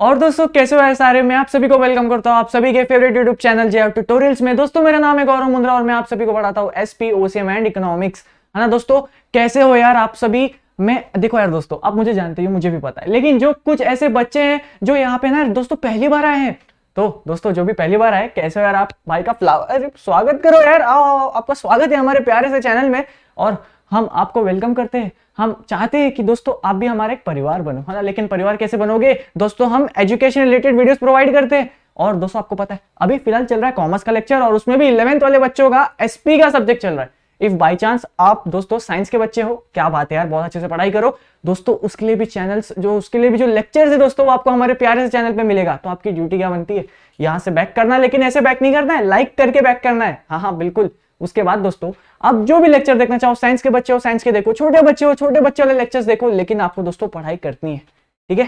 और दोस्तों कैसे हो सारे मैं आप सभी को वेलकम करता हूं आप सभी के favourite YouTube channel J tutorials में दोस्तों मेरा नाम है गौरव मुंद्रा और मैं आप सभी को पढ़ाता हूं एसपी ओसीएम एंड इकोनॉमिक्स है ना दोस्तों कैसे हो यार आप सभी मैं देखो यार दोस्तों आप मुझे जानते हो मुझे भी पता है लेकिन जो कुछ ऐसे बच्चे हैं जो यहाँ पे ना दोस्तों पहली बार आए हैं तो दोस्तों जो भी पहली बार आए कैसे हो यार आप भाई का फ्लावर स्वागत करो यार आओ आपका स्वागत है हमारे प्यारे से चैनल में और हम आपको वेलकम करते हैं हम चाहते हैं कि दोस्तों आप भी हमारा एक परिवार बनो है ना लेकिन परिवार कैसे बनोगे दोस्तों हम एजुकेशन रिलेटेड वीडियोस प्रोवाइड करते हैं और दोस्तों आपको पता है अभी फिलहाल चल रहा है कॉमर्स का लेक्चर और उसमें भी इलेवेंथ वाले बच्चों का एसपी का सब्जेक्ट चल रहा है इफ बाई चांस आप दोस्तों साइंस के बच्चे हो क्या बात है यार बहुत अच्छे से पढ़ाई करो दोस्तों उसके लिए भी चैनल्स जो उसके लिए भी जो लेक्चर है दोस्तों वो आपको हमारे प्यारे से चैनल पे मिलेगा तो आपकी ड्यूटी क्या बनती है यहाँ से बैक करना है लेकिन ऐसे बैक नहीं करना है लाइक करके बैक करना है हाँ हाँ बिल्कुल उसके बाद दोस्तों आप जो भी लेक्चर देखना चाहो साइंस के बच्चे हो साइंस के देखो छोटे बच्चे हो छोटे बच्चे वाले लेक्चर्स देखो लेकिन आपको दोस्तों पढ़ाई करनी है ठीक है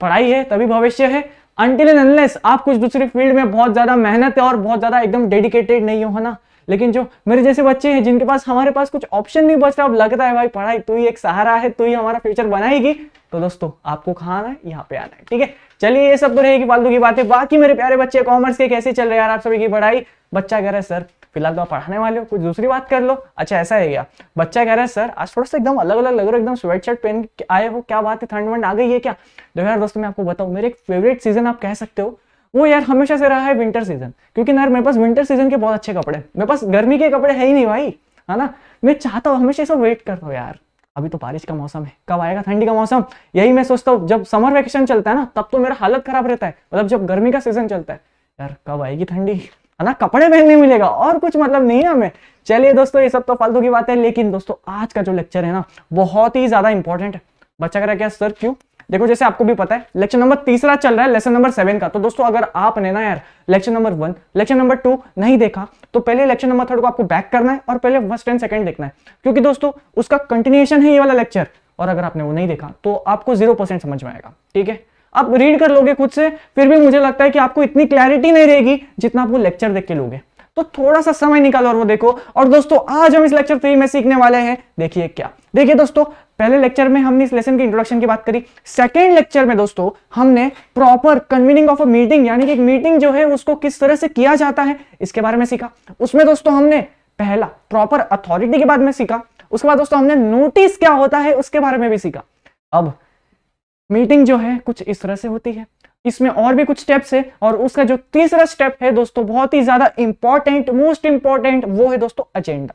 पढ़ाई है तभी भविष्य है अनटिल एंड अनलेस आप कुछ दूसरी फील्ड में बहुत ज्यादा मेहनत है और बहुत ज्यादा एकदम डेडिकेटेड नहीं हो है ना लेकिन जो मेरे जैसे बच्चे हैं जिनके पास हमारे पास कुछ ऑप्शन नहीं बच रहा अब लगता है भाई पढ़ाई तू ही एक सहारा है तू ही हमारा फ्यूचर बनाएगी तो दोस्तों आपको कहा आना है यहाँ पे आना है ठीक है चलिए ये सब तो रहेगी फालतू की बातें बाकी मेरे प्यारे बच्चे कॉमर्स के कैसे चल रहे हैं यार आप सभी की पढ़ाई बच्चा कह रहा है सर फिलहाल तो आप पढ़ाने वाले हो कुछ दूसरी बात कर लो अच्छा ऐसा है क्या बच्चा कह रहा है सर आज थोड़ा सा एकदम अलग अलग लग रहा है एकदम स्वेट शर्ट पहन के आए हो क्या बात है ठंड वंड आ गई है क्या दो तो यार दोस्तों मैं आपको बताऊँ मेरे एक फेवरेट सीजन आप कह सकते हो वो यार हमेशा से रहा है विंटर सीजन क्योंकि यार मेरे पास विंटर सीजन के बहुत अच्छे कपड़े मेरे पास गर्मी के कपड़े है ही नहीं भाई है ना मैं चाहता हूँ हमेशा ऐसा वेट करता हूँ यार अभी तो बारिश का मौसम है कब आएगा ठंडी का मौसम यही मैं सोचता हूँ जब समर वेकेशन चलता है ना तब तो मेरा हालत खराब रहता है मतलब जब गर्मी का सीजन चलता है यार कब आएगी ठंडी है ना कपड़े पहनने मिलेगा और कुछ मतलब नहीं है हमें चलिए दोस्तों ये सब तो फालतू की बात है लेकिन दोस्तों आज का जो लेक्चर है ना बहुत ही ज्यादा इंपॉर्टेंट है बच्चा करा क्या सर क्यों देखो जैसे आपको भी पता है लेक्चर नंबर तीसरा चल रहा है लेसन नंबर सेवन का तो दोस्तों अगर आपने ना यार lecture number one lecture number two नहीं देखा तो पहले लेक्चर नंबर थर्ड को आपको बैक करना है और पहले फर्स्ट एंड सेकंड देखना है क्योंकि दोस्तों उसका कंटिन्यूएशन है ये वाला लेक्चर और अगर आपने वो नहीं देखा तो आपको जीरो परसेंट समझ में आएगा ठीक है आप रीड कर लोगे खुद से फिर भी मुझे लगता है कि आपको इतनी क्लैरिटी नहीं रहेगी जितना आप वो लेक्चर देख के लोगे तो थोड़ा सा समय निकालो और वो देखो और दोस्तों आज हम इस लेक्चर थ्री में सीखने वाले हैं देखिए क्या देखिए दोस्तों पहले लेक्चर में हमने इस लेसन के इंट्रोडक्शन की बात करी सेकेंड लेक्चर में दोस्तों हमने proper convening of a meeting यानी कि एक मीटिंग जो है उसको किस तरह से किया जाता है इसके बारे में सीखा उसमें दोस्तों हमने पहला प्रॉपर अथॉरिटी के बारे में सीखा उसके बाद दोस्तों हमने नोटिस क्या होता है उसके बारे में भी सीखा अब मीटिंग जो है कुछ इस तरह से होती है इसमें और भी कुछ स्टेप्स है और उसका जो तीसरा स्टेप है दोस्तों बहुत ही ज्यादा इंपॉर्टेंट मोस्ट इंपॉर्टेंट वो है दोस्तों एजेंडा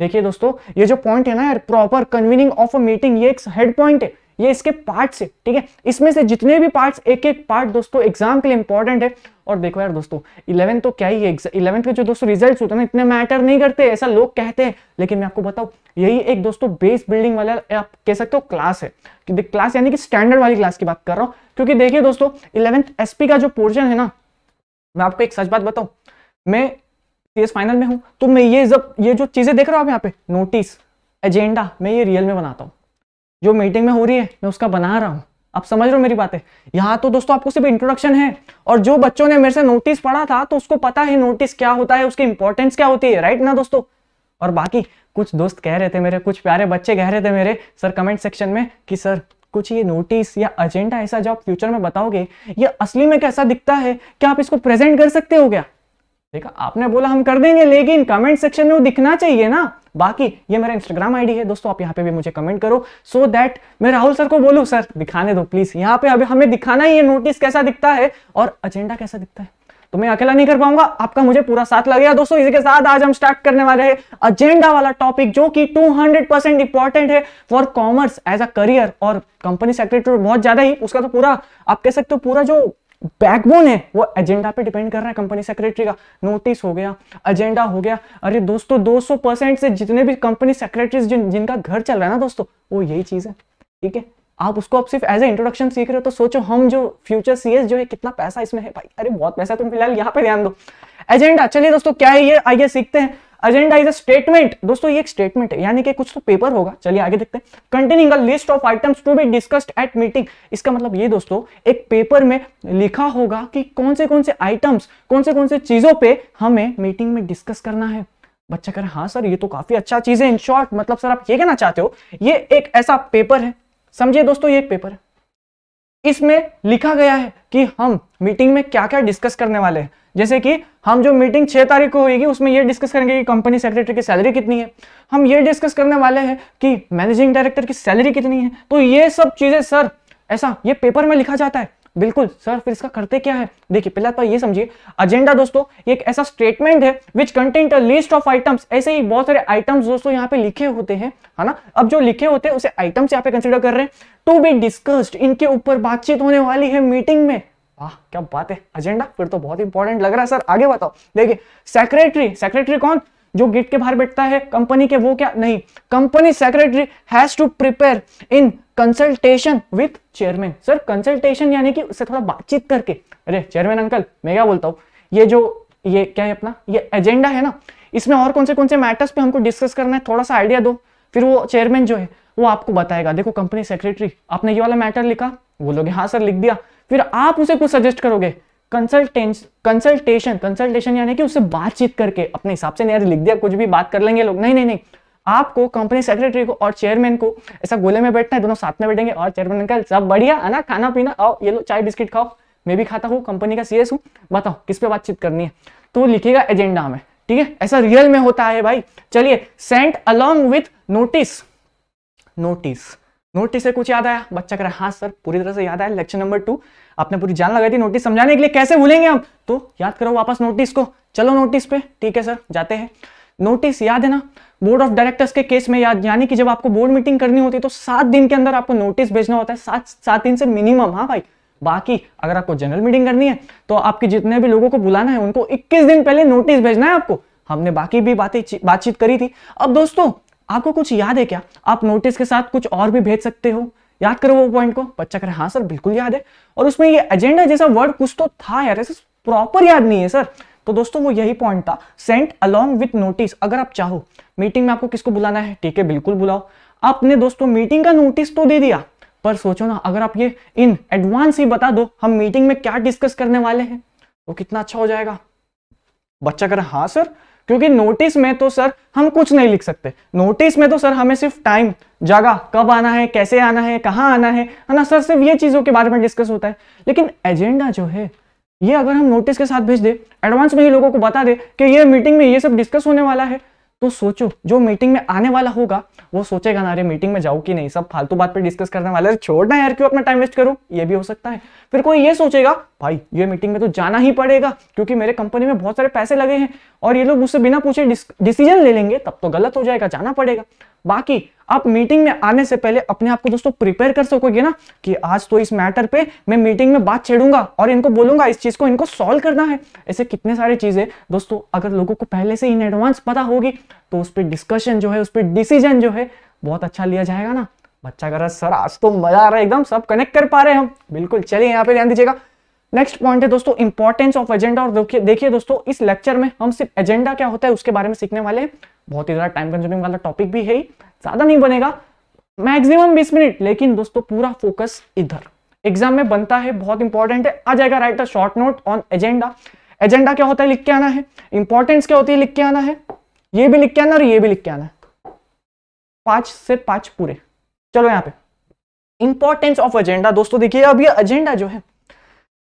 देखिए दोस्तों ये जो पॉइंट है ना यार proper convening of a meeting ये एक हेड पॉइंट है ये इसके पार्ट्स है ठीक है इसमें से जितने भी पार्ट्स एक एक पार्ट दोस्तों एग्जाम के लिए इंपॉर्टेंट है और देखो यार दोस्तों इलेवन तो क्या ही है इलेवंथ के जो दोस्तों रिजल्ट्स होते हैं ना इतने मैटर नहीं करते ऐसा लोग कहते हैं लेकिन मैं आपको बताऊँ यही एक दोस्तों बेस बिल्डिंग वाला आप कह सकते हो क्लास है क्लास यानी कि स्टैंडर्ड वाली क्लास की बात कर रहा हूँ क्योंकि देखिए दोस्तों इलेवंथ एस का जो पोर्शन है ना मैं आपको एक सच बात बताऊँ मैं सी फाइनल में हूँ तो मैं ये जब ये जो चीज़ें देख रहा हूँ आप यहाँ पे नोटिस एजेंडा मैं ये रियल में बनाता हूँ जो मीटिंग में हो रही है मैं उसका बना रहा हूँ आप समझ रहे हो मेरी बातें यहाँ तो दोस्तों आपको सिर्फ इंट्रोडक्शन है और जो बच्चों ने मेरे से नोटिस पढ़ा था तो उसको पता है नोटिस क्या होता है उसकी इंपॉर्टेंस क्या होती है राइट ना दोस्तों और बाकी कुछ दोस्त कह रहे थे मेरे कुछ प्यारे बच्चे कह रहे थे मेरे सर कमेंट सेक्शन में कि सर कुछ ये नोटिस या एजेंडा ऐसा जो आप फ्यूचर में बताओगे ये असली में कैसा दिखता है क्या आप इसको प्रेजेंट कर सकते हो क्या देखा आपने बोला हम कर देंगे लेकिन कमेंट सेक्शन में वो दिखना चाहिए ना बाकी ये मेरा इंस्टाग्राम आईडी है दोस्तों आप यहाँ पे भी मुझे कमेंट करो सो so दैट मैं राहुल सर को बोलूँ सर दिखाने दो प्लीज यहाँ पे अभी हमें दिखाना ही है नोटिस कैसा दिखता है और एजेंडा कैसा दिखता है तो मैं अकेला नहीं कर पाऊंगा आपका मुझे पूरा साथ लगेगा दोस्तों इसी के साथ आज हम स्टार्ट करने वाले हैं एजेंडा वाला टॉपिक जो कि 200 हंड्रेड परसेंट इंपॉर्टेंट है for commerce as a career और कंपनी सेक्रेटरी बहुत ज्यादा ही उसका तो पूरा आप कह सकते हो पूरा जो बैकबोन है वो एजेंडा पे डिपेंड कर रहा है कंपनी सेक्रेटरी का नोटिस हो गया एजेंडा हो गया अरे दोस्तों 200 परसेंट से जितने भी कंपनी सेक्रेटरी जिन जिनका घर चल रहा है ना दोस्तों वो यही चीज है ठीक है आप उसको आप सिर्फ एज ए इंट्रोडक्शन सीख रहे हो तो सोचो हम जो फ्यूचर सीएस जो है कितना पैसा इसमें है भाई अरे बहुत पैसा तुम फिलहाल यहाँ पे ध्यान दो एजेंडा चलिए दोस्तों क्या है ये आइए सीखते हैं एजेंडा इज अ स्टेटमेंट दोस्तों ये एक स्टेटमेंट है यानी कि कुछ तो पेपर होगा चलिए आगे देखते हैं containing a list of items to be discussed at meeting इसका मतलब ये दोस्तों एक पेपर में लिखा होगा कि कौन से कौन से आइटम्स कौन से कौन से चीजों पे हमें मीटिंग में डिस्कस करना है बच्चा कह रहा हाँ सर ये तो काफी अच्छा चीज है इन शॉर्ट मतलब सर आप ये कहना चाहते हो ये एक ऐसा पेपर है समझिए दोस्तों ये एक पेपर है इसमें लिखा गया है कि हम मीटिंग में क्या क्या डिस्कस करने वाले हैं जैसे कि हम जो मीटिंग छह तारीख को होगी उसमें ये डिस्कस करेंगे कि कंपनी सेक्रेटरी की सैलरी कितनी है हम ये डिस्कस करने वाले हैं कि मैनेजिंग डायरेक्टर की सैलरी कितनी है तो ये सब चीजें सर ऐसा ये पेपर में लिखा जाता है बिल्कुल सर फिर इसका करते क्या है देखिए पहले तो ये समझिए एजेंडा दोस्तों ये एक ऐसा स्टेटमेंट है which content a list of items ऐसे ही बहुत सारे आइटम्स दोस्तों यहाँ पे लिखे होते हैं है ना अब जो लिखे होते हैं उसे आइटम्स यहाँ पे कंसिडर कर रहे हैं टू बी डिस्कस्ड इनके ऊपर बातचीत होने वाली है मीटिंग में वाह क्या बात है एजेंडा फिर तो बहुत इंपॉर्टेंट लग रहा है सर आगे बताओ देखिए सेक्रेटरी सेक्रेटरी कौन जो गेट के बाहर बैठता है कंपनी के वो क्या नहीं company secretary has to prepare in consultation with chairman sir consultation यानी कि उससे थोड़ा बातचीत करके अरे चेयरमैन अंकल मैं क्या बोलता हूँ ये जो ये क्या है अपना ये एजेंडा है ना इसमें और कौन से कौन से मैटर्स पे हमको डिस्कस करना है थोड़ा सा आइडिया दो फिर वो चेयरमैन जो है वो आपको बताएगा देखो कंपनी सेक्रेटरी आपने ये वाला मैटर लिखा वो लोग हाँ सर लिख दिया फिर आप उसे कुछ सजेस्ट करोगे कंसल्टेशन कंसल्टेशन यानी कि उससे बातचीत करके अपने हिसाब से नहीं लिख दिया कुछ भी बात कर लेंगे लोग नहीं नहीं नहीं आपको कंपनी सेक्रेटरी को और चेयरमैन को ऐसा गोले में बैठना है दोनों साथ में बैठेंगे और चेयरमैन का सब बढ़िया है ना खाना पीना आओ ये लो चाय बिस्किट खाओ मैं भी खाता हूँ कंपनी का सीएस हूँ बताओ किस पे बातचीत करनी है तो लिखेगा एजेंडा में ठीक है ऐसा रियल में होता है भाई चलिए sent along with notice notice notice से कुछ याद आया बच्चा कह रहा हाँ सर पूरी तरह से याद आया लेक्चर नंबर टू आपने पूरी जान लगाई थी नोटिस समझाने के लिए कैसे भूलेंगे हम तो याद करो वापस नोटिस को चलो नोटिस पे ठीक है सर जाते हैं नोटिस याद है ना बोर्ड ऑफ डायरेक्टर्स के केस में याद यानी कि जब आपको बोर्ड मीटिंग करनी होती है तो सात दिन के अंदर आपको नोटिस भेजना होता है सात सात दिन से मिनिमम हाँ भाई बाकी अगर आपको जनरल मीटिंग करनी है तो आपके जितने भी लोगों को बुलाना है उनको 21 दिन पहले नोटिस भेजना है आपको हमने बाकी भी बातें बातचीत करी थी अब दोस्तों आपको कुछ याद है क्या आप नोटिस के साथ कुछ और भी भेज सकते हो याद करो वो पॉइंट को बच्चा करे हाँ सर बिल्कुल याद है और उसमें ये एजेंडा जैसा वर्ड कुछ तो था यार ऐसे प्रॉपर याद नहीं है सर तो दोस्तों वो यही पॉइंट था सेंट अलोंग विथ नोटिस अगर आप चाहो मीटिंग में आपको किसको बुलाना है ठीक है बिल्कुल बुलाओ आपने दोस्तों मीटिंग का नोटिस तो दे दिया पर सोचो ना अगर आप ये इन एडवांस ही बता दो हम मीटिंग में क्या डिस्कस करने वाले हैं तो कितना अच्छा हो जाएगा बच्चा कर हाँ सर क्योंकि नोटिस में तो सर हम कुछ नहीं लिख सकते नोटिस में तो सर हमें सिर्फ टाइम जगह कब आना है कैसे आना है कहाँ आना है है ना सर सिर्फ ये चीज़ों के बारे में डिस्कस होता है लेकिन एजेंडा जो है ये अगर हम नोटिस के साथ भेज दे एडवांस में ही लोगों को बता दे कि ये मीटिंग में ये सब डिस्कस होने वाला है तो सोचो जो मीटिंग में आने वाला होगा वो सोचेगा ना अरे मीटिंग में जाऊँ कि नहीं सब फालतू बात पे डिस्कस करने वाले छोड़ना यार क्यों अपना टाइम वेस्ट करूँ ये भी हो सकता है फिर कोई ये सोचेगा भाई ये मीटिंग में तो जाना ही पड़ेगा क्योंकि मेरे कंपनी में बहुत सारे पैसे लगे हैं और ये लोग मुझसे बिना पूछे डिसीजन ले लेंगे तब तो गलत हो जाएगा जाना पड़ेगा बाकी आप मीटिंग में आने से पहले अपने आप को दोस्तों प्रिपेयर कर सकोगे ना कि आज तो इस मैटर पे मैं मीटिंग में बात छेड़ूंगा और इनको बोलूंगा इस चीज को इनको सॉल्व करना है ऐसे कितने सारे चीजें दोस्तों अगर लोगों को पहले से इन एडवांस पता होगी तो उस पर डिस्कशन जो है उस पर डिसीजन जो है बहुत अच्छा लिया जाएगा ना बच्चा कर सर आज तो मजा आ रहा है एकदम सब कनेक्ट कर पा रहे हैं हम बिल्कुल चलिए यहाँ पे ध्यान दीजिएगा नेक्स्ट पॉइंट है दोस्तों इंपॉर्टेंस ऑफ एजेंडा और देखिए दोस्तों इस लेक्चर में हम सिर्फ एजेंडा क्या होता है उसके बारे में सीखने वाले हैं बहुत ही ज़्यादा टाइम कंज्यूमिंग वाला टॉपिक भी है ज़्यादा नहीं बनेगा मैक्सिमम 20 मिनट लेकिन दोस्तों पूरा फोकस इधर एग्जाम में बनता है बहुत इंपॉर्टेंट है आ जाएगा write a short note on agenda agenda क्या होता है लिख के आना है इंपॉर्टेंस क्या होती है लिख के आना है ये भी लिख के आना और ये भी लिख के आना है पांच से पांच पूरे चलो यहाँ पे इंपॉर्टेंस ऑफ एजेंडा दोस्तों देखिए अब ये एजेंडा जो है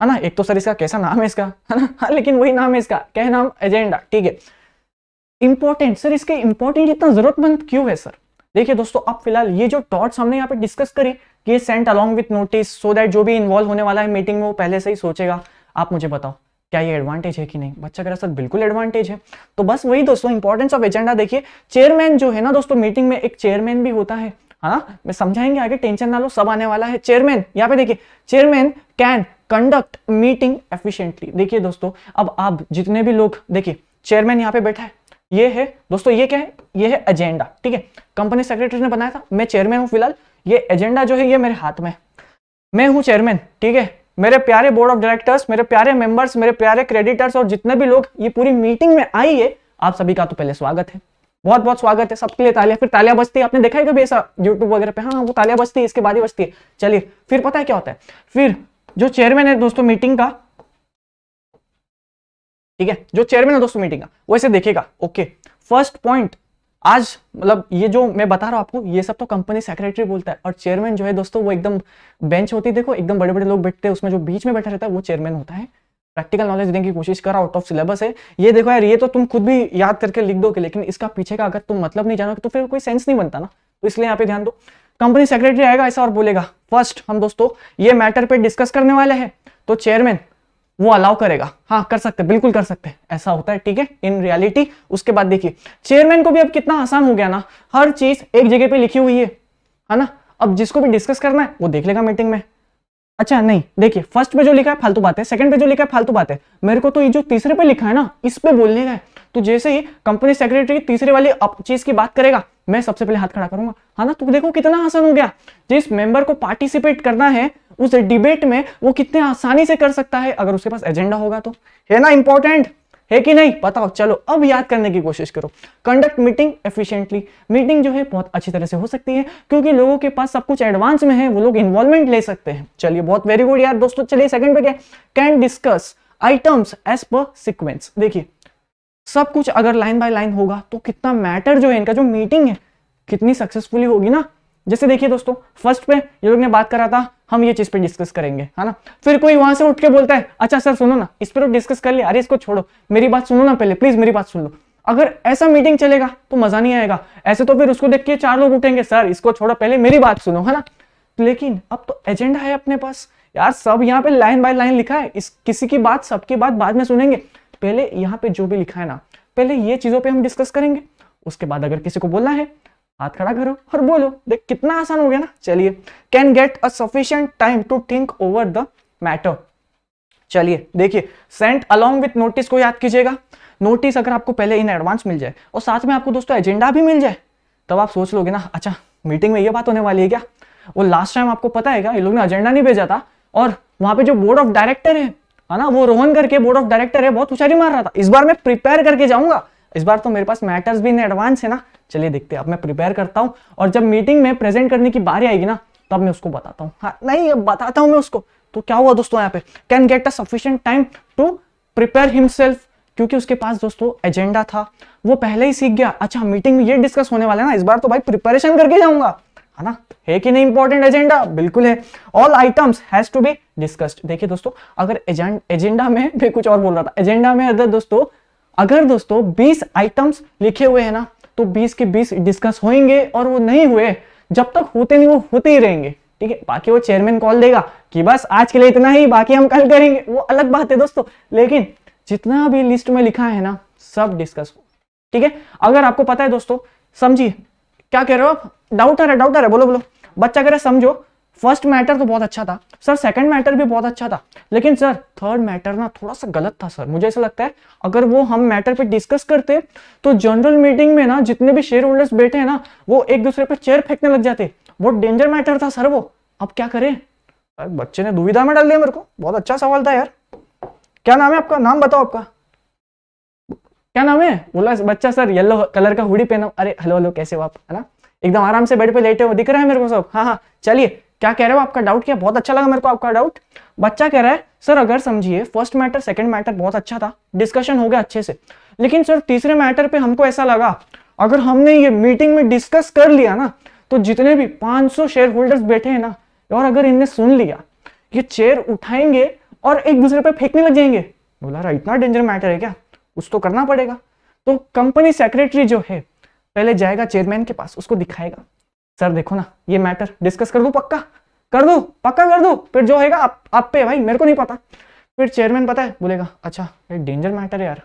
ना एक तो सर इसका कैसा नाम है इसका है ना हाँ, लेकिन वही नाम है इसका क्या नाम एजेंडा ठीक है इंपॉर्टेंट सर इसके इंपॉर्टेंट इतना जरूरतमंद क्यों है सर देखिए दोस्तों अब फिलहाल ये जो टॉट्स हमने यहाँ पे डिस्कस करी ये sent along with notice so that जो भी इन्वॉल्व होने वाला है मीटिंग में वो पहले से ही सोचेगा आप मुझे बताओ क्या ये एडवांटेज है कि नहीं बच्चा कह रहा सर बिल्कुल एडवांटेज है तो बस वही दोस्तों इंपॉर्टेंस ऑफ एजेंडा देखिए चेयरमैन जो है ना दोस्तों मीटिंग में एक चेयरमैन भी होता है हाँ मैं समझाएंगे आगे टेंशन ना लो सब आने वाला है चेयरमैन यहाँ पे देखिए chairman can conduct meeting efficiently देखिए दोस्तों अब आप जितने भी लोग देखिए चेयरमैन यहाँ पे बैठा है ये है दोस्तों ये क्या है ये है एजेंडा ठीक है कंपनी सेक्रेटरी ने बनाया था मैं चेयरमैन हूँ फिलहाल ये एजेंडा जो है ये मेरे हाथ में मैं हूँ चेयरमैन ठीक है मेरे प्यारे बोर्ड ऑफ डायरेक्टर्स मेरे प्यारे मेंबर्स मेरे प्यारे क्रेडिटर्स और जितने भी लोग ये पूरी मीटिंग में आई है आप सभी का तो पहले स्वागत है बहुत बहुत स्वागत है सबके लिए तालियां फिर तालियां बजती है आपने देखा है कभी ऐसा यूट्यूब वगैरह पे हाँ वो तालियां बजती है इसके बाद ही बजती है चलिए फिर पता है क्या होता है फिर जो चेयरमैन है दोस्तों मीटिंग का ठीक है जो चेयरमैन है दोस्तों मीटिंग का वो ऐसे देखेगा ओके फर्स्ट पॉइंट आज मतलब ये जो मैं बता रहा हूँ आपको ये सब तो कंपनी सेक्रेटरी बोलता है और चेयरमैन जो है दोस्तों वो एकदम बेंच होती है देखो एकदम बड़े बड़े लोग बैठते हैं उसमें जो बीच में बैठा रहता है वो चेयरमैन होता है प्रैक्टिकल नॉलेज देने की कोशिश कर रहा आउट ऑफ सिलेबस है ये देखो यार ये तो तुम खुद भी याद करके लिख दो लेकिन इसका पीछे का अगर तुम मतलब नहीं जानोगे तो फिर कोई सेंस नहीं बनता ना तो इसलिए यहाँ पे ध्यान दो कंपनी सेक्रेटरी आएगा ऐसा और बोलेगा फर्स्ट हम दोस्तों ये मैटर पे डिस्कस करने वाले हैं तो चेयरमैन वो अलाउ करेगा हाँ कर सकते बिल्कुल कर सकते हैं ऐसा होता है ठीक है इन रियलिटी उसके बाद देखिए चेयरमैन को भी अब कितना आसान हो गया ना हर चीज एक जगह पे लिखी हुई है है ना अब जिसको भी डिस्कस करना है वो देख लेगा मीटिंग में अच्छा नहीं देखिए फर्स्ट पे जो लिखा है फालतू बात है सेकंड पे जो लिखा है फालतू बात है मेरे को तो ये जो तीसरे पे लिखा है ना इस पे बोलने का है तो जैसे ही कंपनी सेक्रेटरी तीसरे वाली चीज की बात करेगा मैं सबसे पहले हाथ खड़ा करूंगा हाँ ना तो देखो कितना आसान हो गया जिस मेंबर को पार्टिसिपेट करना है उस डिबेट में वो कितने आसानी से कर सकता है अगर उसके पास एजेंडा होगा तो है ना इंपॉर्टेंट है कि नहीं बताओ चलो अब याद करने की कोशिश करो कंडक्ट मीटिंग एफिशिएंटली मीटिंग जो है बहुत अच्छी तरह से हो सकती है क्योंकि लोगों के पास सब कुछ एडवांस में है वो लोग इन्वॉल्वमेंट ले सकते हैं चलिए बहुत वेरी गुड यार दोस्तों चलिए सेकंड पे क्या can discuss items as per sequence देखिए सब कुछ अगर लाइन बाय लाइन होगा तो कितना मैटर जो है इनका जो मीटिंग है कितनी सक्सेसफुली होगी ना जैसे देखिए दोस्तों फर्स्ट पे ये लोग ने बात करा था हम ये चीज पे डिस्कस करेंगे है ना फिर कोई वहां से उठ के बोलता है अच्छा सर सुनो ना इस पर तो डिस्कस कर लिया अरे इसको छोड़ो मेरी बात सुनो ना पहले प्लीज मेरी बात सुन लो अगर ऐसा मीटिंग चलेगा तो मजा नहीं आएगा ऐसे तो फिर उसको देख के चार लोग उठेंगे सर इसको छोड़ो पहले मेरी बात सुनो है ना तो लेकिन अब तो एजेंडा है अपने पास यार सब यहाँ पे लाइन बाय लाइन लिखा है इस किसी की बात सबकी बात बाद में सुनेंगे पहले यहाँ पे जो भी लिखा है ना पहले ये चीज़ों पे हम डिस्कस करेंगे उसके बाद अगर किसी को बोलना है हाथ खड़ा करो और बोलो देख कितना आसान हो गया ना चलिए can get a sufficient time to think over the matter चलिए देखिए सेंट अलोंग विथ नोटिस को याद कीजिएगा नोटिस अगर आपको पहले इन एडवांस मिल जाए और साथ में आपको दोस्तों एजेंडा भी मिल जाए तब आप सोच लोगे ना अच्छा मीटिंग में ये बात होने वाली है क्या वो लास्ट टाइम आपको पता है क्या ये लोग ने एजेंडा नहीं भेजा था और वहां पे जो बोर्ड ऑफ डायरेक्टर है है हाँ ना वो रोहन करके बोर्ड ऑफ डायरेक्टर है बहुत उचारी मार रहा था इस बार मैं प्रिपेयर करके जाऊंगा इस बार तो मेरे पास मैटर्स भी इन एडवांस है ना चलिए देखते हैं अब मैं प्रिपेयर करता हूँ और जब मीटिंग में प्रेजेंट करने की बारी आएगी ना तब मैं उसको बताता हूँ हाँ नहीं अब बताता हूँ मैं उसको तो क्या हुआ दोस्तों यहाँ पे can get a sufficient time to prepare himself क्योंकि उसके पास दोस्तों एजेंडा था वो पहले ही सीख गया अच्छा मीटिंग में ये डिस्कस होने वाला है ना इस बार तो भाई प्रिपरेशन करके जाऊंगा है ना है कि नहीं इंपॉर्टेंट एजेंडा बिल्कुल है all items has to be discussed देखिए दोस्तों अगर एजेंडा में मैं कुछ और बोल रहा था एजेंडा में अगर दोस्तों अगर दोस्तों बीस आइटम्स लिखे हुए है ना तो बीस के बीस डिस्कस होंगे और वो नहीं हुए जब तक होते नहीं वो होते ही रहेंगे ठीक है बाकी वो चेयरमैन कॉल देगा कि बस आज के लिए इतना ही बाकी हम कल करेंगे वो अलग बात है दोस्तों लेकिन जितना भी लिस्ट में लिखा है ना सब डिस्कस हो ठीक है अगर आपको पता है दोस्तों समझिए क्या कह रहे हो आप डाउटर है डाउटर है बोलो बोलो बच्चा कह रहा है समझो फर्स्ट मैटर तो बहुत अच्छा था सर सेकंड मैटर भी बहुत अच्छा था लेकिन सर थर्ड मैटर ना थोड़ा सा गलत था सर मुझे ऐसा लगता है अगर वो हम मैटर पे डिस्कस करते तो जनरल मीटिंग में ना जितने भी शेयर होल्डर्स बैठे हैं ना वो एक दूसरे पे चेयर फेंकने लग जाते वो डेंजर मैटर था सर वो अब क्या करें बच्चे ने दुविधा में डाल दिया मेरे को बहुत अच्छा सवाल था यार क्या नाम है आपका नाम बताओ आपका क्या नाम है बोला बच्चा सर येलो कलर का हुडी पहना अरे हेलो हेलो कैसे हो आप है ना एकदम आराम से बेड पे लेटे हो दिख रहा है मेरे को सब हाँ हाँ चलिए क्या कह रहे हो आपका डाउट क्या बहुत अच्छा लगा मेरे को आपका डाउट बच्चा कह रहा है सर अगर समझिए फर्स्ट मैटर सेकंड मैटर बहुत अच्छा था डिस्कशन हो गया अच्छे से लेकिन सर तीसरे मैटर पे हमको ऐसा लगा अगर हमने ये मीटिंग में डिस्कस कर लिया ना तो जितने भी 500 शेयर होल्डर्स बैठे हैं ना और अगर इनने सुन लिया ये चेयर उठाएंगे और एक दूसरे पर फेंकने लग जाएंगे बोला रहा इतना डेंजर मैटर है क्या कुछ तो करना पड़ेगा तो कंपनी सेक्रेटरी जो है पहले जाएगा चेयरमैन के पास उसको दिखाएगा सर देखो ना ये मैटर डिस्कस कर दो पक्का कर दो पक्का कर दो फिर जो होगा आप, आप पे भाई मेरे को नहीं पता फिर चेयरमैन पता है बोलेगा अच्छा ये डेंजर मैटर है यार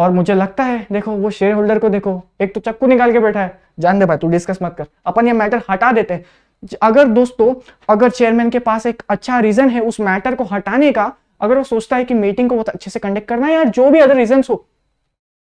और मुझे लगता है देखो वो शेयर होल्डर को देखो एक तो चक्कू निकाल के बैठा है जान दे भाई तू डिस्कस मत कर अपन ये मैटर हटा देते हैं अगर दोस्तों अगर चेयरमैन के पास एक अच्छा रीजन है उस मैटर को हटाने का अगर वो सोचता है कि मीटिंग को बहुत अच्छे से कंडक्ट करना है या जो भी अदर रीजन हो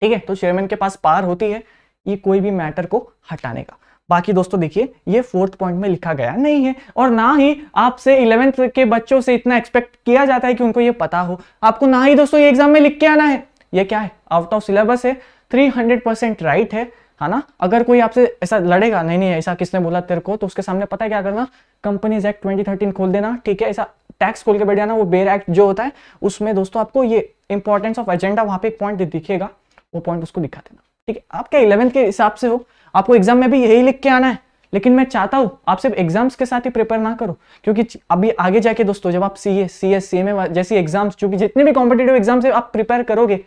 ठीक है तो चेयरमैन के पास पार होती है ये कोई भी मैटर को हटाने का बाकी दोस्तों देखिए ये फोर्थ पॉइंट में लिखा गया नहीं है और ना ही आपसे इलेवेंथ के बच्चों से इतना एक्सपेक्ट किया जाता है कि उनको ये पता हो आपको ना ही दोस्तों ये एग्जाम में लिख के आना है ये क्या है आउट ऑफ सिलेबस है थ्री हंड्रेड परसेंट राइट है है ना अगर कोई आपसे ऐसा लड़ेगा नहीं नहीं ऐसा किसने बोला तेरे को तो उसके सामने पता है क्या करना कंपनीज एक्ट ट्वेंटी खोल देना ठीक है ऐसा टैक्स खोल के बैठ जाना वो बेर एक्ट जो होता है उसमें दोस्तों आपको ये इंपॉर्टेंस ऑफ एजेंडा वहाँ पे पॉइंट दिखेगा वो पॉइंट उसको दिखा देना ठीक है आप क्या इलेवंथ के हिसाब से हो आपको एग्जाम में भी यही लिख के आना है लेकिन मैं चाहता हूँ आप सिर्फ एग्जाम्स के साथ ही प्रिपेयर ना करो क्योंकि अभी आगे जाके दोस्तों जब आप सी ए C S C M A जैसी एग्जाम्स चूंकि जितने भी कॉम्पिटेटिव एग्जाम से आप प्रिपेयर करोगे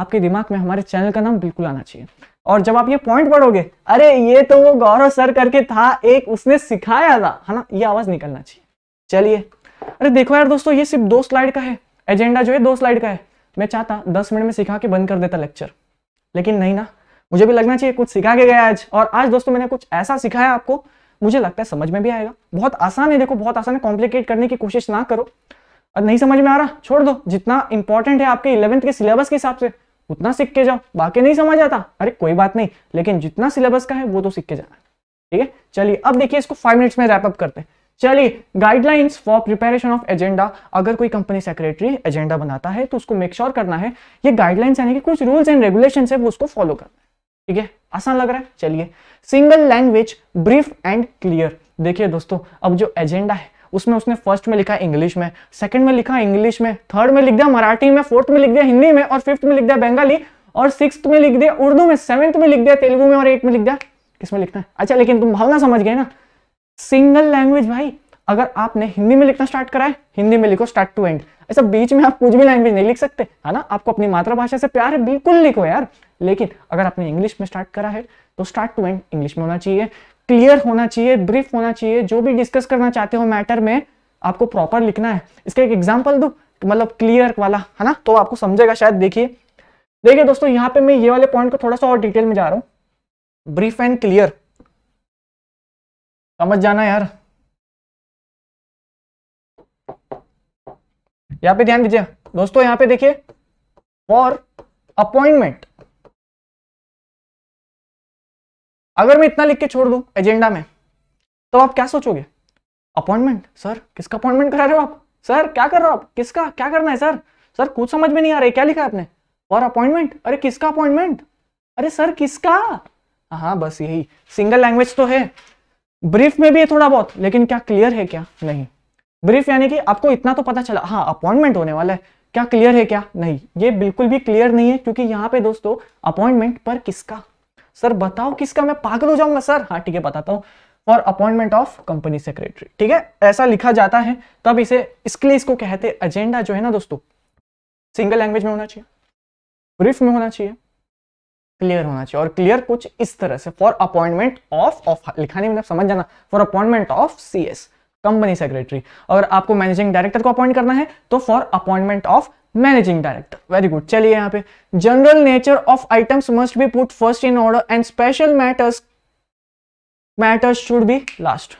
आपके दिमाग में हमारे चैनल का नाम बिल्कुल आना चाहिए और जब आप ये पॉइंट पढ़ोगे अरे ये तो वो गौरव सर करके था एक उसने सिखाया था है ना ये आवाज निकलना चाहिए चलिए अरे देखो यार दोस्तों ये सिर्फ दो स्लाइड का है एजेंडा जो है दो स्लाइड का है मैं चाहता दस मिनट में सिखा के बंद कर देता लेक्चर लेकिन नहीं ना मुझे भी लगना चाहिए कुछ सिखा के गया आज और आज दोस्तों मैंने कुछ ऐसा सिखाया आपको मुझे लगता है समझ में भी आएगा बहुत आसान है देखो बहुत आसान है कॉम्प्लिकेट करने की कोशिश ना करो और नहीं समझ में आ रहा छोड़ दो जितना इंपॉर्टेंट है आपके इलेवंथ के सिलेबस के हिसाब से उतना सीख के जाओ बाकी नहीं समझ आता अरे कोई बात नहीं लेकिन जितना सिलेबस का है वो तो सीख के जाना ठीक है चलिए अब देखिए इसको फाइव मिनट्स में रैपअप करते हैं चलिए guidelines for preparation of agenda अगर कोई कंपनी सेक्रेटरी एजेंडा बनाता है तो उसको मेक श्योर sure करना है ये गाइडलाइंस यानी कि कुछ रूल्स एंड रेगुलेशन है वो उसको फॉलो करना है ठीक है आसान लग रहा है चलिए single language brief and clear देखिए दोस्तों अब जो एजेंडा है उसमें उसने फर्स्ट में लिखा इंग्लिश में सेकंड में लिखा इंग्लिश में थर्ड में लिख दिया मराठी में फोर्थ में लिख दिया हिंदी में और फिफ्थ में लिख दिया बंगाली और सिक्स में लिख दिया उर्दू में सेवेंथ में लिख दिया तेलुगु में और एट में लिख दिया किसमें लिखना है अच्छा लेकिन तुम भावना समझ गए ना सिंगल लैंग्वेज भाई अगर आपने हिंदी में लिखना स्टार्ट करा है हिंदी में लिखो स्टार्ट टू एंड ऐसा बीच में आप कुछ भी लैंग्वेज नहीं लिख सकते है ना आपको अपनी मातृभाषा से प्यार है बिल्कुल लिखो यार लेकिन अगर आपने इंग्लिश में स्टार्ट करा है तो स्टार्ट टू एंड इंग्लिश में होना चाहिए क्लियर होना चाहिए ब्रीफ होना चाहिए जो भी डिस्कस करना चाहते हो मैटर में आपको प्रॉपर लिखना है इसका एक एग्जाम्पल दो मतलब क्लियर वाला है ना तो आपको समझेगा शायद देखिए देखिए दोस्तों यहाँ पे मैं ये वाले पॉइंट को थोड़ा सा और डिटेल में जा रहा हूँ ब्रीफ एंड क्लियर समझ जाना यार यहां पे ध्यान दीजिए दोस्तों यहां पे देखिए फॉर अपॉइंटमेंट अगर मैं इतना लिख के छोड़ दूं एजेंडा में तो आप क्या सोचोगे अपॉइंटमेंट सर किसका अपॉइंटमेंट करा रहे हो आप सर क्या कर रहे हो आप किसका क्या करना है सर सर कुछ समझ में नहीं आ रहा है क्या लिखा है आपने और अपॉइंटमेंट अरे किसका अपॉइंटमेंट अरे सर किसका हाँ बस यही सिंगल लैंग्वेज तो है ब्रीफ में भी है थोड़ा बहुत लेकिन क्या क्लियर है क्या नहीं ब्रीफ यानी कि आपको इतना तो पता चला हाँ अपॉइंटमेंट होने वाला है क्या क्लियर है क्या नहीं ये बिल्कुल भी क्लियर नहीं है क्योंकि यहाँ पे दोस्तों अपॉइंटमेंट पर किसका सर बताओ किसका मैं पागल हो जाऊंगा सर हाँ ठीक है बताता हूँ for appointment of company secretary ठीक है ऐसा लिखा जाता है तब इसे इसके लिए इसको कहते एजेंडा जो है ना दोस्तों सिंगल लैंग्वेज में होना चाहिए ब्रीफ में होना चाहिए क्लियर होना चाहिए और क्लियर कुछ इस तरह से फॉर अपॉइंटमेंट ऑफ ऑफ लिखाने मतलब समझ जाना for appointment of C company secretary अगर आपको मैनेजिंग डायरेक्टर को अपॉइंट करना है तो for appointment of managing director very good चलिए यहाँ पे general nature of items must be put first in order and special matters matters should be last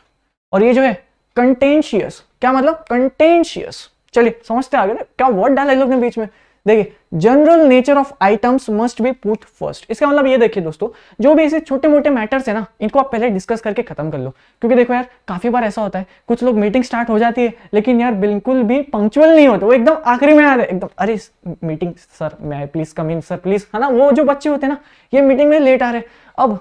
और ये जो है कंटेंशियस क्या मतलब कंटेंशियस चलिए समझते आगे ना क्या वर्ड डाला लोग ने बीच में देखिए general nature of items must be put first इसका मतलब ये देखिए दोस्तों जो भी ऐसे छोटे मोटे मैटर्स है ना इनको आप पहले डिस्कस करके खत्म कर लो क्योंकि देखो यार काफी बार ऐसा होता है कुछ लोग मीटिंग स्टार्ट हो जाती है लेकिन यार बिल्कुल भी पंक्चुअल नहीं होते वो एकदम आखिरी में आ रहे एकदम अरे मीटिंग सर मैं please come in sir please है ना वो जो बच्चे होते हैं ना ये मीटिंग में लेट आ रहे अब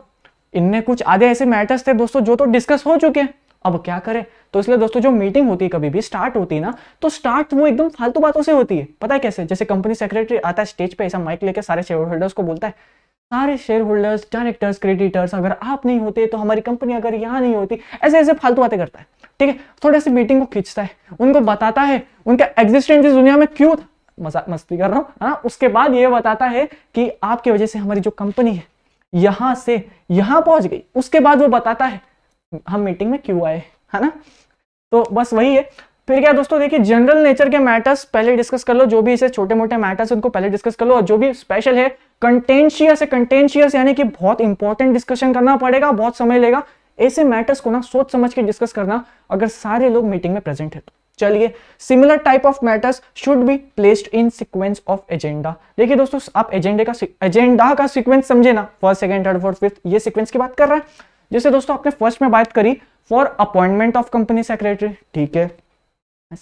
इनमें कुछ आधे ऐसे मैटर्स थे दोस्तों जो तो डिस्कस हो चुके हैं अब क्या करें तो इसलिए दोस्तों जो मीटिंग होती है कभी भी स्टार्ट होती है ना तो स्टार्ट वो एकदम फालतू बातों से होती है पता है कैसे जैसे कंपनी सेक्रेटरी आता है स्टेज पे ऐसा माइक लेकर सारे शेयर होल्डर्स को बोलता है सारे शेयर होल्डर्स डायरेक्टर्स क्रेडिटर्स अगर आप नहीं होते तो हमारी कंपनी अगर यहाँ नहीं होती ऐसे ऐसे फालतू बातें करता है ठीक है थोड़ा सी मीटिंग को खींचता है उनको बताता है उनका एग्जिस्टेंस इस दुनिया में क्यों था मजा मस्ती कर रहा हूँ हाँ? उसके बाद ये बताता है कि आपकी वजह से हमारी जो कंपनी है यहां से यहां पहुंच गई उसके बाद वो बताता है हम मीटिंग में क्यों आए है ना तो बस वही है फिर क्या दोस्तों देखिए जनरल नेचर के मैटर्स पहले डिस्कस कर लो जो भी इसे छोटे मोटे मैटर्स उनको पहले डिस्कस कर लो और जो भी स्पेशल है कंटेंशियस है कंटेंशियस यानी कि बहुत इंपॉर्टेंट डिस्कशन करना पड़ेगा बहुत समय लेगा ऐसे मैटर्स को ना सोच समझ के डिस्कस करना अगर सारे लोग मीटिंग में प्रेजेंट है तो चलिए similar type of matters should be placed in sequence of agenda देखिए दोस्तों आप एजेंडे का एजेंडा का सिक्वेंस समझे ना first second third fourth fifth ये सिक्वेंस की बात कर रहा है जैसे दोस्तों आपने फर्स्ट में बात करी for appointment of company secretary ठीक है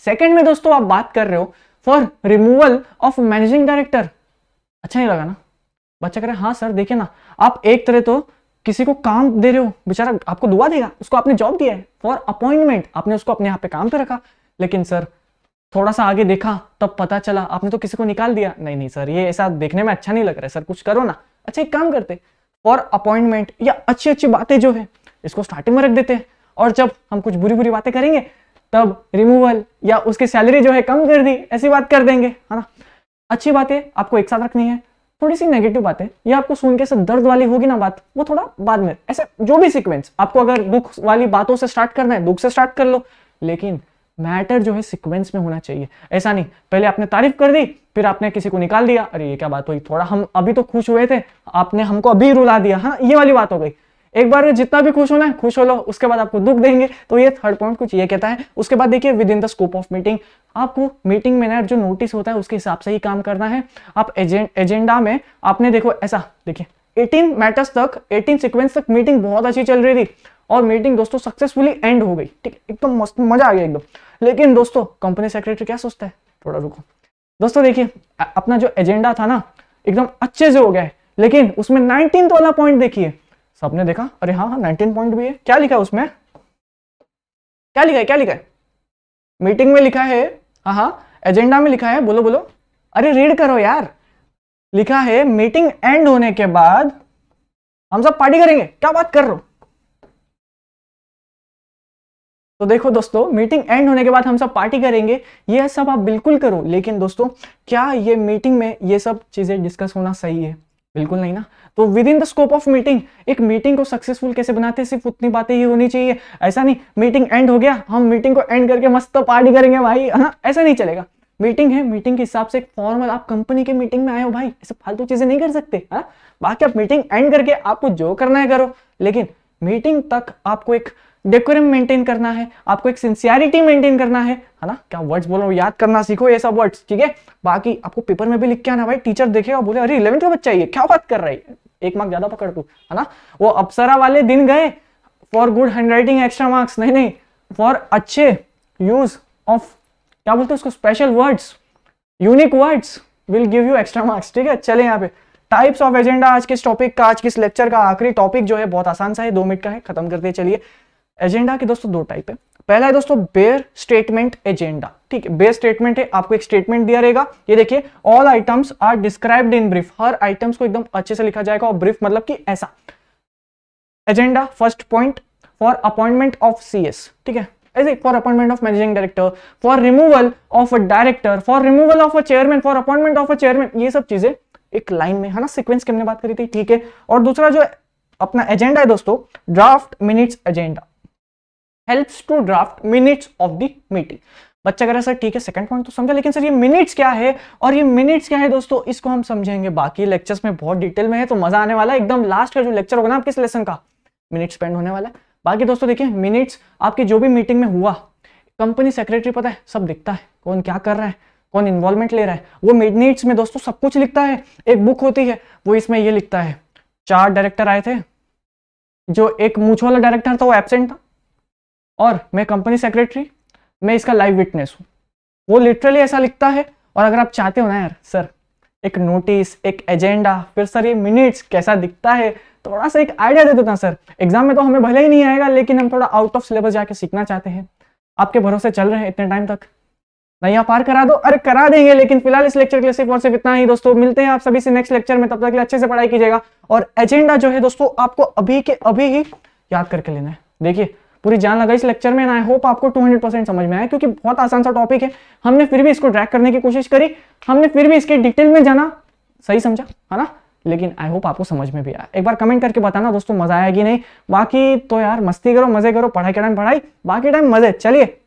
सेकेंड में दोस्तों आप बात कर रहे हो for removal of managing director अच्छा नहीं लगा ना बच्चा कह रहे हाँ सर देखिए ना आप एक तरह तो किसी को काम दे रहे हो बेचारा आपको दुआ देगा उसको आपने जॉब दिया है फॉर अपॉइंटमेंट आपने उसको अपने यहाँ पे काम पे रखा लेकिन सर थोड़ा सा आगे देखा तब पता चला आपने तो किसी को निकाल दिया नहीं नहीं सर ये ऐसा देखने में अच्छा नहीं लग रहा है सर कुछ करो ना अच्छा एक काम करते और अपॉइंटमेंट या अच्छी अच्छी बातें जो है इसको स्टार्टिंग में रख देते हैं और जब हम कुछ बुरी बुरी बातें करेंगे तब रिमूवल या उसकी सैलरी जो है कम कर दी ऐसी बात कर देंगे है ना अच्छी बातें आपको एक साथ रखनी है थोड़ी सी नेगेटिव बातें या आपको सुन के से दर्द वाली होगी ना बात वो थोड़ा बाद में ऐसे जो भी सीक्वेंस आपको अगर दुख वाली बातों से स्टार्ट करना है दुख से स्टार्ट कर लो लेकिन मैटर जो है सिक्वेंस में होना चाहिए ऐसा नहीं पहले आपने तारीफ कर दी फिर आपने किसी को निकाल दिया अरे ये क्या बात हुई थोड़ा हम अभी तो खुश हुए थे आपने हमको अभी रुला दिया हाँ ये वाली बात हो गई एक बार में जितना भी खुश होना है खुश हो लो उसके बाद आपको दुख देंगे तो ये थर्ड पॉइंट कुछ ये कहता है उसके बाद देखिए within the scope of meeting आपको मीटिंग में जो नोटिस होता है उसके हिसाब से ही काम करना है आप एजेंडा में आपने देखो ऐसा देखिए 18 मैटर्स तक 18 सीक्वेंस तक मीटिंग बहुत अच्छी चल रही थी और मीटिंग दोस्तों सक्सेसफुली एंड हो गई ठीक है एकदम मस्त मजा आ गया एकदम लेकिन दोस्तों कंपनी सेक्रेटरी क्या सोचता है थोड़ा रुको दोस्तों देखिए अपना जो एजेंडा था ना एकदम अच्छे से हो गया है लेकिन उसमें नाइनटीन वाला पॉइंट देखिए सबने देखा अरे हाँ हाँ नाइनटीन पॉइंट भी है क्या लिखा है उसमें क्या लिखा है क्या लिखा है मीटिंग में लिखा है हाँ हाँ एजेंडा में लिखा है बोलो बोलो अरे रीड करो यार लिखा है मीटिंग एंड होने के बाद हम सब पार्टी करेंगे क्या बात कर रहे हो तो देखो दोस्तों मीटिंग एंड होने के बाद हम सब पार्टी करेंगे ये सब आप बिल्कुल करो लेकिन दोस्तों क्या ये मीटिंग में ये सब चीज़ें डिस्कस होना सही है बिल्कुल नहीं ना तो within the scope of meeting एक मीटिंग को सक्सेसफुल कैसे बनाते हैं सिर्फ उतनी बातें ही होनी चाहिए ऐसा नहीं मीटिंग एंड हो गया हम मीटिंग को एंड करके मस्त पार्टी करेंगे भाई हाँ ऐसा नहीं चलेगा मीटिंग है मीटिंग के हिसाब से एक फॉर्मल आप कंपनी के मीटिंग में आए हो भाई ऐसे फालतू चीज़ें नहीं कर सकते हाँ बाकी आप मीटिंग एंड करके आपको जो करना है करो लेकिन मीटिंग तक आपको एक डेकोरम मेंटेन करना है आपको एक सिंसियरिटी मेंटेन करना है है ना क्या वर्ड्स बोलो याद करना सीखो ये सब वर्ड्स ठीक है बाकी आपको पेपर में भी लिख के आना भाई टीचर देखेगा बोले अरे इलेवेंथ का बच्चा ये क्या बात कर रहा है एक मार्क ज्यादा पकड़ तू है ना वो अप्सरा वाले दिन गए for good handwriting extra marks नहीं नहीं फॉर अच्छे यूज ऑफ क्या बोलते उसको special words unique words will give you extra marks ठीक है चले यहाँ पे टाइप्स ऑफ एजेंडा आज के टॉपिक का आज के लेक्चर का आखिरी टॉपिक जो है बहुत आसान सा है दो मिनट का है खत्म करते चलिए एजेंडा के दोस्तों दो टाइप है पहला है दोस्तों बेयर स्टेटमेंट एजेंडा ठीक है बेयर स्टेटमेंट है आपको एक स्टेटमेंट दिया रहेगा ये देखिए all items are described in brief हर आइटम्स को एकदम अच्छे से लिखा जाएगा और ब्रीफ मतलब कि ऐसा agenda first point for appointment of C ठीक है ऐसे for appointment of managing director for removal of a director for removal of a chairman for appointment of a chairman ये सब चीजें एक लाइन में है ना सिक्वेंस की हमने बात करी थी ठीक है और दूसरा जो अपना एजेंडा है दोस्तों draft minutes agenda helps to draft minutes of the meeting बच्चा कह रहा है सर ठीक है सेकंड पॉइंट तो समझा लेकिन सर ये मिनट्स क्या है और ये मिनट्स क्या है दोस्तों इसको हम समझेंगे बाकी लेक्चर्स में बहुत डिटेल में है तो मजा आने वाला है एकदम लास्ट का जो लेक्चर होगा ना आपके लेसन का मिनट स्पेंड होने वाला है बाकी दोस्तों देखिए मिनट्स आपकी जो भी मीटिंग में हुआ कंपनी सेक्रेटरी पता है सब दिखता है कौन क्या कर रहा है कौन इन्वॉल्वमेंट ले रहा है वो मिडनाइट्स में दोस्तों सब कुछ लिखता है एक बुक होती है वो इसमें ये लिखता है चार डायरेक्टर आए थे जो एक मूछ वाला डायरेक्टर था वो एबसेंट था और मैं कंपनी सेक्रेटरी मैं इसका लाइव विटनेस हूँ वो लिटरली ऐसा लिखता है और अगर आप चाहते हो ना यार सर एक नोटिस एक एजेंडा फिर सर ये मिनट्स कैसा दिखता है थोड़ा सा एक आइडिया दे देता सर एग्जाम में तो हमें भले ही नहीं आएगा लेकिन हम थोड़ा आउट ऑफ सिलेबस जाके सीखना चाहते हैं आपके भरोसे चल रहे हैं इतने टाइम तक नैया पार करा दो अरे करा देंगे लेकिन फिलहाल इस लेक्चर के लिए सिर्फ और सिर्फ इतना ही दोस्तों मिलते हैं आप सभी से नेक्स्ट लेक्चर में तब तक अच्छे से पढ़ाई कीजिएगा और एजेंडा जो है दोस्तों आपको अभी के अभी ही याद करके लेना है देखिए पूरी जान लगा इस लेक्चर में आई होप आपको 200 परसेंट समझ में आया क्योंकि बहुत आसान सा टॉपिक है हमने फिर भी इसको ट्रैक करने की कोशिश करी हमने फिर भी इसके डिटेल में जाना सही समझा है ना लेकिन आई होप आपको समझ में भी आया एक बार कमेंट करके बताना दोस्तों मजा आएगी नहीं बाकी तो यार मस्ती करो मजे करो पढ़ाई के टाइम पढ़ाई बाकी टाइम मजे चलिए